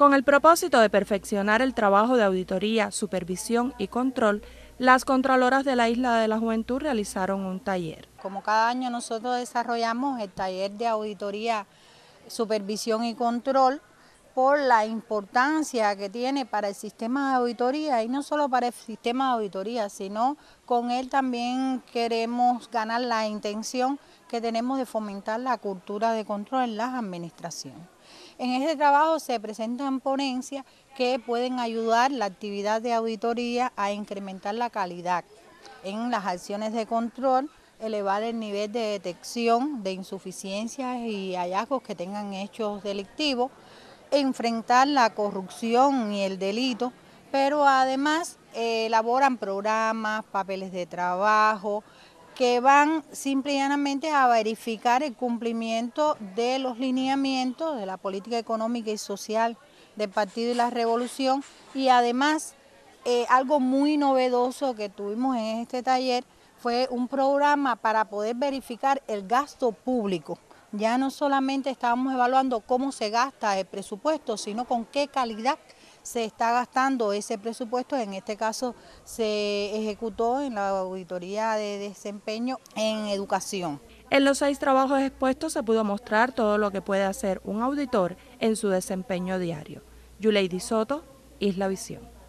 Con el propósito de perfeccionar el trabajo de auditoría, supervisión y control, las Contraloras de la Isla de la Juventud realizaron un taller. Como cada año nosotros desarrollamos el taller de auditoría, supervisión y control por la importancia que tiene para el sistema de auditoría y no solo para el sistema de auditoría, sino con él también queremos ganar la intención que tenemos de fomentar la cultura de control en las administraciones. En este trabajo se presentan ponencias que pueden ayudar la actividad de auditoría a incrementar la calidad en las acciones de control elevar el nivel de detección de insuficiencias y hallazgos que tengan hechos delictivos, enfrentar la corrupción y el delito, pero además eh, elaboran programas, papeles de trabajo, que van simplemente a verificar el cumplimiento de los lineamientos de la política económica y social del Partido y la Revolución y además eh, algo muy novedoso que tuvimos en este taller fue un programa para poder verificar el gasto público. Ya no solamente estábamos evaluando cómo se gasta el presupuesto, sino con qué calidad se está gastando ese presupuesto. En este caso se ejecutó en la auditoría de desempeño en educación. En los seis trabajos expuestos se pudo mostrar todo lo que puede hacer un auditor en su desempeño diario. Di Soto, Isla Visión.